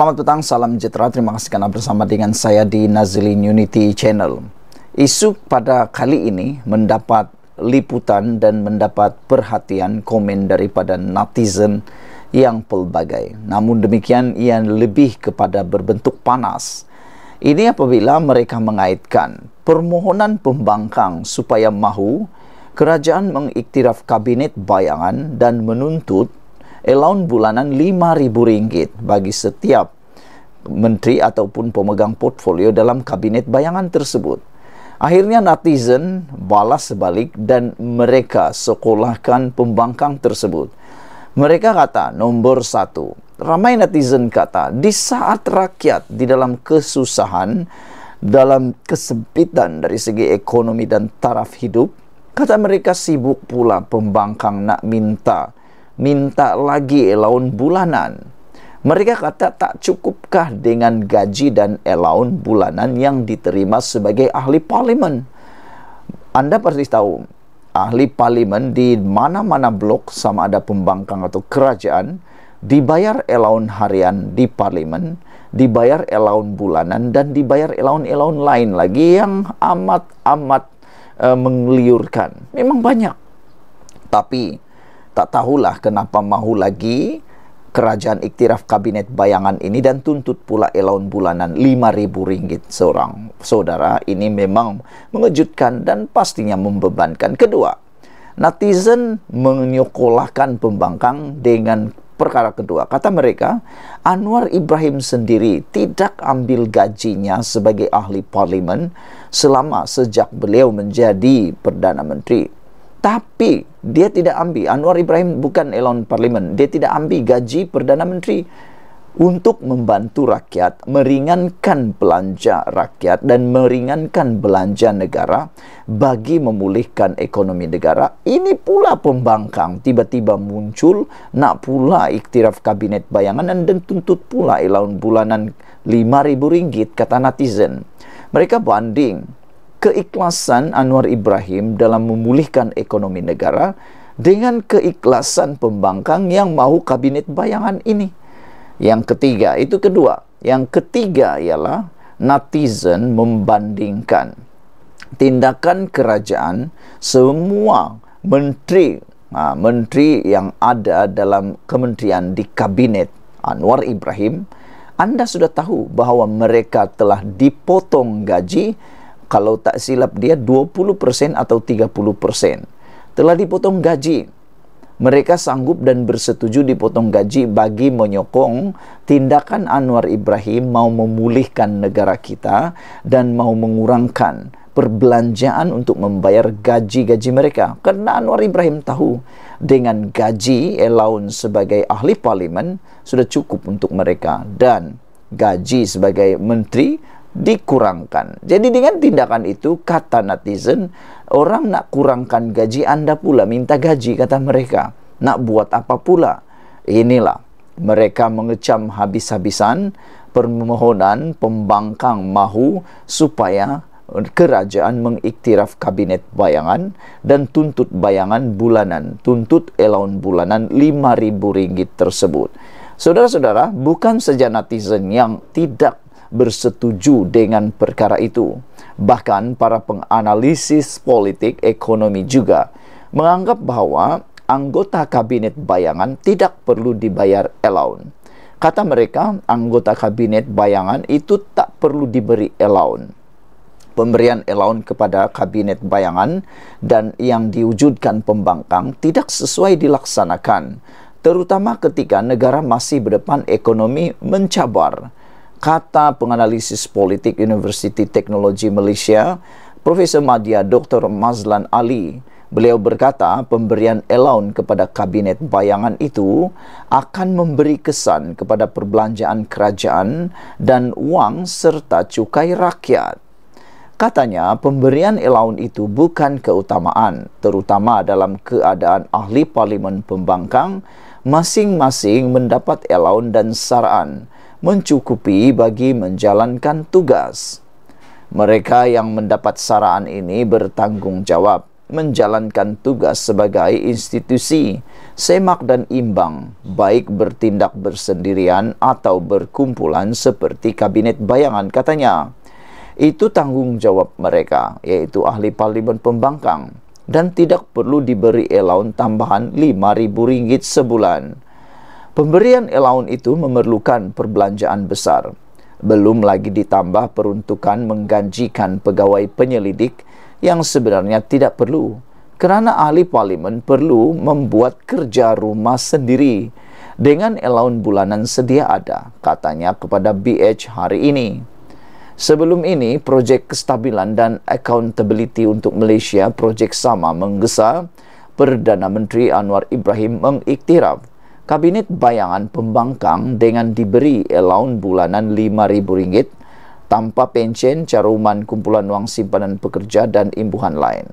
Selamat petang, salam sejahtera. Terima kasih karena bersama dengan saya di Nazilin Unity Channel. Isu pada kali ini mendapat liputan dan mendapat perhatian komen daripada netizen yang pelbagai. Namun demikian ia lebih kepada berbentuk panas. Ini apabila mereka mengaitkan permohonan pembangkang supaya mahu kerajaan mengiktiraf kabinet bayangan dan menuntut elaun bulanan RM5,000 bagi setiap menteri ataupun pemegang portfolio dalam kabinet bayangan tersebut. Akhirnya netizen balas sebalik dan mereka sekolahkan pembangkang tersebut. Mereka kata nombor satu. Ramai netizen kata di saat rakyat di dalam kesusahan, dalam kesempitan dari segi ekonomi dan taraf hidup, kata mereka sibuk pula pembangkang nak minta minta lagi laun bulanan. Mereka kata tak cukupkah dengan gaji dan elaun bulanan yang diterima sebagai ahli parlimen? Anda pasti tahu, ahli parlimen di mana-mana blok sama ada pembangkang atau kerajaan dibayar elaun harian di parlimen, dibayar elaun bulanan dan dibayar elaun-elaun lain lagi yang amat-amat e, mengliurkan. Memang banyak. Tapi tak tahulah kenapa mahu lagi kerajaan iktiraf kabinet bayangan ini dan tuntut pula elaun bulanan lima ribu ringgit seorang saudara ini memang mengejutkan dan pastinya membebankan kedua netizen menyokolahkan pembangkang dengan perkara kedua kata mereka Anwar Ibrahim sendiri tidak ambil gajinya sebagai ahli parlimen selama sejak beliau menjadi perdana menteri tapi dia tidak ambil Anwar Ibrahim bukan elon parlimen dia tidak ambil gaji perdana menteri untuk membantu rakyat meringankan belanja rakyat dan meringankan belanja negara bagi memulihkan ekonomi negara ini pula pembangkang tiba-tiba muncul nak pula iktiraf kabinet bayangan dan tuntut pula elon bulanan 5000 ringgit kata netizen mereka banding keikhlasan Anwar Ibrahim dalam memulihkan ekonomi negara dengan keikhlasan pembangkang yang mahu kabinet bayangan ini. Yang ketiga, itu kedua. Yang ketiga ialah netizen membandingkan tindakan kerajaan semua menteri ha, menteri yang ada dalam kementerian di kabinet Anwar Ibrahim anda sudah tahu bahawa mereka telah dipotong gaji kalau tak silap dia 20% atau 30% telah dipotong gaji mereka sanggup dan bersetuju dipotong gaji bagi menyokong tindakan Anwar Ibrahim mau memulihkan negara kita dan mau mengurangkan perbelanjaan untuk membayar gaji-gaji mereka karena Anwar Ibrahim tahu dengan gaji elaun sebagai ahli parlimen sudah cukup untuk mereka dan gaji sebagai menteri dikurangkan. Jadi dengan tindakan itu kata netizen, orang nak kurangkan gaji Anda pula, minta gaji kata mereka. Nak buat apa pula? Inilah mereka mengecam habis-habisan permohonan pembangkang mahu supaya kerajaan mengiktiraf kabinet bayangan dan tuntut bayangan bulanan, tuntut elaun bulanan lima ribu ringgit tersebut. Saudara-saudara, bukan saja netizen yang tidak bersetuju dengan perkara itu. Bahkan para penganalisis politik ekonomi juga menganggap bahwa anggota kabinet bayangan tidak perlu dibayar elaun. Kata mereka, anggota kabinet bayangan itu tak perlu diberi elaun pemberian elaun kepada kabinet bayangan dan yang diwujudkan pembangkang tidak sesuai dilaksanakan, terutama ketika negara masih berdepan ekonomi mencabar. kata penganalisis politik University Teknologi Malaysia, Profesor Madya Dr. Mazlan Ali. Beliau berkata pemberian allowance kepada kabinet bayangan itu akan memberi kesan kepada perbelanjaan kerajaan dan wang serta cukai rakyat. Katanya pemberian elaun itu bukan keutamaan terutama dalam keadaan ahli parlimen pembangkang masing-masing mendapat elaun dan saran mencukupi bagi menjalankan tugas. Mereka yang mendapat saraan ini bertanggung jawab menjalankan tugas sebagai institusi, semak dan imbang, baik bertindak bersendirian atau berkumpulan seperti kabinet bayangan katanya. Itu tanggung jawab mereka, yaitu ahli parlimen pembangkang, dan tidak perlu diberi elaun tambahan rm ringgit sebulan. Pemberian elaun itu memerlukan perbelanjaan besar. Belum lagi ditambah peruntukan mengganjikan pegawai penyelidik yang sebenarnya tidak perlu kerana ahli parlimen perlu membuat kerja rumah sendiri dengan elaun bulanan sedia ada, katanya kepada BH hari ini. Sebelum ini, projek kestabilan dan accountability untuk Malaysia, projek sama menggesa, Perdana Menteri Anwar Ibrahim mengiktiraf Kabinet bayangan pembangkang dengan diberi allowance bulanan rm ringgit tanpa pensyen caruman kumpulan wang simpanan pekerja dan imbuhan lain.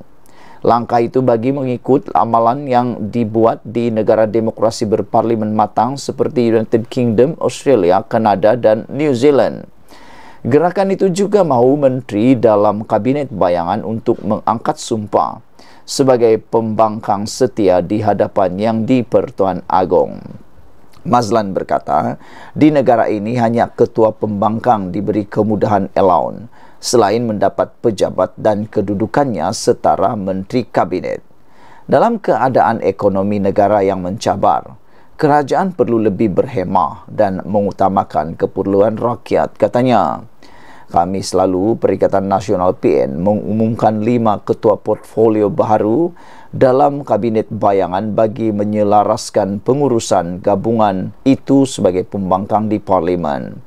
Langkah itu bagi mengikut amalan yang dibuat di negara demokrasi berparlimen matang seperti United Kingdom, Australia, Kanada dan New Zealand. Gerakan itu juga mahu menteri dalam kabinet bayangan untuk mengangkat sumpah sebagai pembangkang setia di hadapan yang di dipertuan agong, Mazlan berkata, di negara ini hanya ketua pembangkang diberi kemudahan allowance selain mendapat pejabat dan kedudukannya setara menteri kabinet. Dalam keadaan ekonomi negara yang mencabar, kerajaan perlu lebih berhemah dan mengutamakan keperluan rakyat, katanya. Kami selalu Perikatan Nasional PN mengumumkan lima ketua portfolio baru dalam kabinet bayangan bagi menyelaraskan pengurusan gabungan itu sebagai pembangkang di parlimen.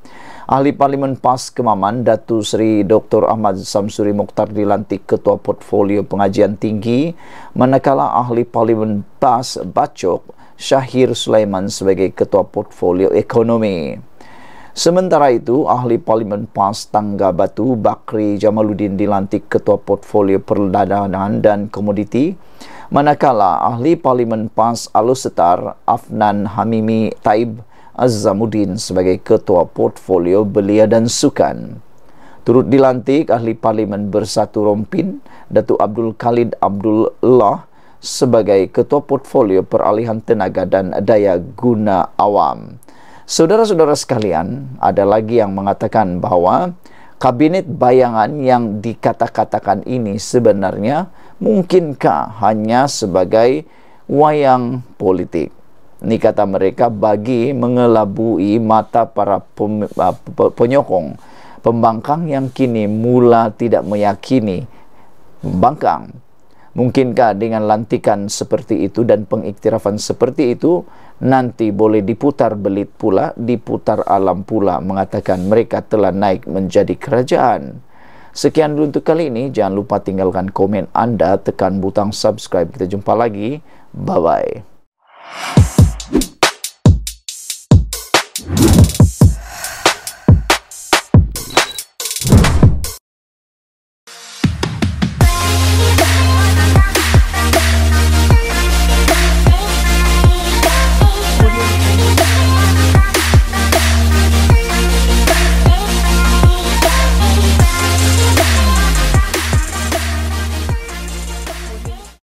Ahli Parlimen PAS Kemaman, Datu Seri Dr. Ahmad Samsuri Mokhtar dilantik Ketua Portfolio Pengajian Tinggi, manakala Ahli Parlimen PAS Bacok, Syahir Sulaiman sebagai Ketua Portfolio Ekonomi. Sementara itu, ahli Parlimen PAS Tangga Batu Bakri Jamaluddin dilantik Ketua Portfolio Perdagangan dan Komoditi Manakala ahli Parlimen PAS Alusetar Afnan Hamimi Taib Azamuddin sebagai Ketua Portfolio Belia dan Sukan Turut dilantik ahli Parlimen Bersatu Rompin Datuk Abdul Khalid Abdul sebagai Ketua Portfolio Peralihan Tenaga dan Daya Guna Awam. Saudara-saudara sekalian, ada lagi yang mengatakan bahwa kabinet bayangan yang dikata-katakan ini sebenarnya mungkinkah hanya sebagai wayang politik. Ini kata mereka bagi mengelabui mata para ah, penyokong, pembangkang yang kini mula tidak meyakini pembangkang. Mungkinkah dengan lantikan seperti itu dan pengiktirafan seperti itu nanti boleh diputar belit pula, diputar alam pula mengatakan mereka telah naik menjadi kerajaan. Sekian dulu untuk kali ini, jangan lupa tinggalkan komen anda, tekan butang subscribe. Kita jumpa lagi. Bye-bye.